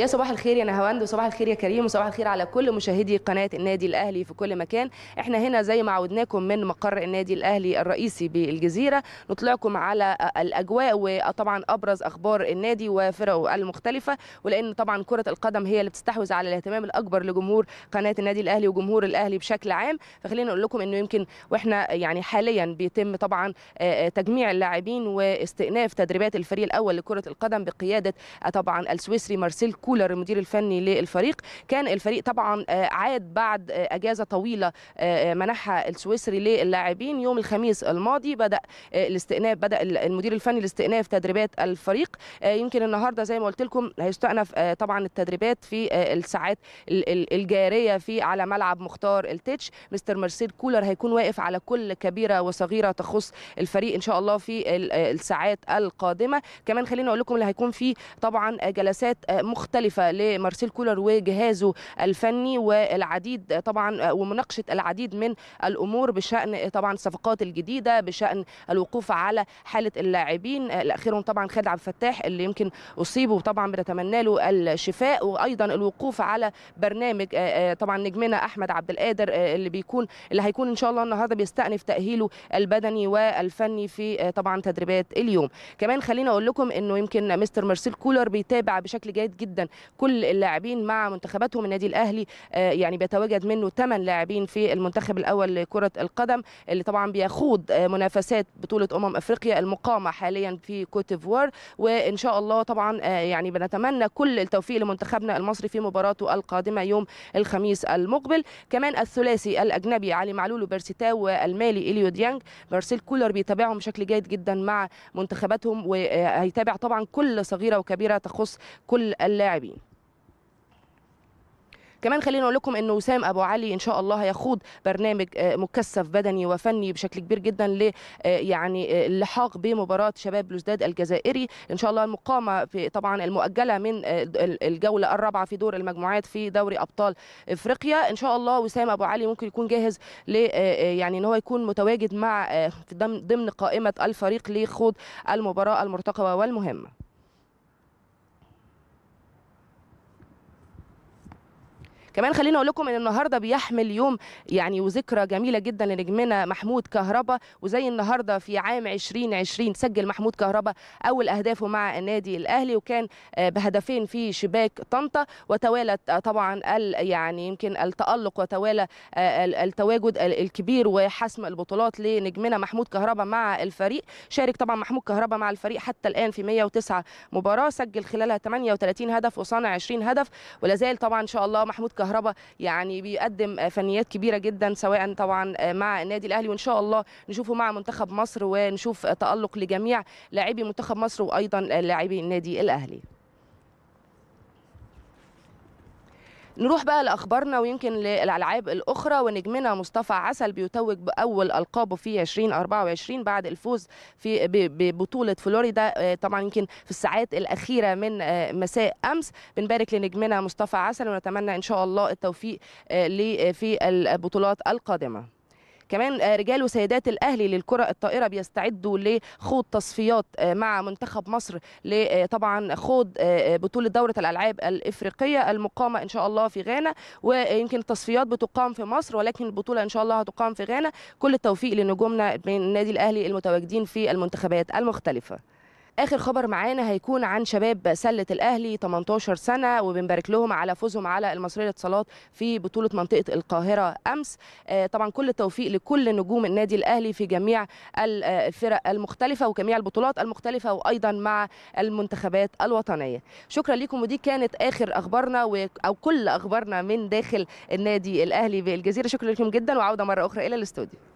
يا صباح الخير يا نهاوند وصباح الخير يا كريم وصباح الخير على كل مشاهدي قناه النادي الاهلي في كل مكان احنا هنا زي ما عودناكم من مقر النادي الاهلي الرئيسي بالجزيره نطلعكم على الاجواء وطبعا ابرز اخبار النادي وفرقه المختلفه ولان طبعا كره القدم هي اللي بتستحوذ على الاهتمام الاكبر لجمهور قناه النادي الاهلي وجمهور الاهلي بشكل عام فخلينا نقول لكم انه يمكن واحنا يعني حاليا بيتم طبعا آه، آه، تجميع اللاعبين واستئناف تدريبات الفريق الاول لكره القدم بقياده آه، طبعا السويسري مارسيل كو كولر المدير الفني للفريق كان الفريق طبعا آه، عاد بعد آه، اجازه طويله آه، منحها السويسري للاعبين يوم الخميس الماضي بدا الاستئناف بدا المدير الفني لاستئناف تدريبات الفريق يمكن النهارده زي ما قلت لكم هيستأنف طبعا التدريبات في الساعات الجاريه في على ملعب مختار التيتش مستر مرسيد كولر هيكون واقف على كل كبيره وصغيره تخص الفريق ان شاء الله في الساعات القادمه كمان خليني اقول لكم اللي هيكون في طبعا جلسات مختلفة مختلفة لمارسيل كولر وجهازه الفني والعديد طبعا ومناقشة العديد من الأمور بشأن طبعا الصفقات الجديدة بشأن الوقوف على حالة اللاعبين الأخير طبعا خالد عبد الفتاح اللي يمكن أصيب وطبعا بنتمنى له الشفاء وأيضا الوقوف على برنامج آه، آه، طبعا نجمنا أحمد عبد القادر آه، اللي بيكون اللي هيكون إن شاء الله النهارده بيستأنف تأهيله البدني والفني في طبعا تدريبات اليوم كمان خليني أقول لكم إنه يمكن مستر مارسيل كولر بيتابع بشكل جيد جدا جدا كل اللاعبين مع منتخباتهم النادي الاهلي آه، يعني بيتواجد منه 8 لاعبين في المنتخب الاول لكره القدم اللي طبعا بيخوض آه، منافسات بطوله امم افريقيا المقامه حاليا في كوتيفوار وان شاء الله طبعا آه، يعني بنتمنى كل التوفيق لمنتخبنا المصري في مباراته القادمه يوم الخميس المقبل كمان الثلاثي الاجنبي علي معلول وبرسيتاو والمالي اليو ديانج مارسيل كولر بيتابعهم بشكل جيد جدا مع منتخباتهم وهيتابع طبعا كل صغيره وكبيره تخص كل اللاعبين اللاعبين كمان خليني اقول لكم ان وسام ابو علي ان شاء الله هيخوض برنامج آه، مكثف بدني وفني بشكل كبير جدا ل آه، يعني اللحاق آه، بمباراه شباب لوزداد الجزائري ان شاء الله المقامه في طبعا المؤجله من الجوله الرابعه في دور المجموعات في دوري ابطال افريقيا ان شاء الله وسام ابو علي ممكن يكون جاهز ل يعني ان هو يكون متواجد مع ضمن قائمه الفريق لخوض المباراه المرتقبه والمهمه كمان خليني اقول لكم ان النهارده بيحمل يوم يعني وذكرى جميله جدا لنجمنا محمود كهربا وزي النهارده في عام 2020 سجل محمود كهربا اول اهدافه مع النادي الاهلي وكان آه، بهدفين في شباك طنطا وتوالت آه، طبعا ال يعني يمكن التالق وتوالى آه، التواجد الكبير وحسم البطولات لنجمنا محمود كهربا مع الفريق شارك طبعا محمود كهربا مع الفريق حتى الان في 109 مباراه سجل خلالها 38 هدف وصنع 20 هدف ولا زال طبعا ان شاء الله محمود كهربا يعني بيقدم فنيات كبيره جدا سواء طبعا مع النادي الاهلي وان شاء الله نشوفه مع منتخب مصر ونشوف تالق لجميع لاعبي منتخب مصر وايضا لاعبي النادي الاهلي نروح بقى لاخبارنا ويمكن للالعاب الاخرى ونجمنا مصطفى عسل بيتوج باول القابه في 2024 بعد الفوز في ببطوله فلوريدا آه، طبعا يمكن في الساعات الاخيره من آه، مساء امس بنبارك لنجمنا مصطفى عسل ونتمنى ان شاء الله التوفيق آه، في البطولات القادمه كمان آه، رجال وسيدات الاهلي للكره الطائره بيستعدوا لخوض تصفيات آه، مع منتخب مصر لطبعا آه، خوض بطوله دوره الالعاب الافريقيه المقامه ان شاء الله في غانا ويمكن التصفيات بتقام في مصر ولكن البطوله ان شاء الله هتقام في غانا كل التوفيق لنجومنا من النادي الاهلي المتواجدين في المنتخبات المختلفه اخر خبر معانا هيكون عن شباب سله الاهلي 18 سنه وبنبارك لهم على فوزهم على المصريه للاتصالات في بطوله منطقه القاهره امس آه، طبعا كل التوفيق لكل نجوم النادي الاهلي في جميع آه، الفرق المختلفه وجميع البطولات المختلفه وايضا مع المنتخبات الوطنيه شكرا لكم ودي كانت اخر اخبارنا او كل اخبارنا من داخل النادي الاهلي بالجزيره شكرا لكم جدا وعوده مره اخرى الى الاستوديو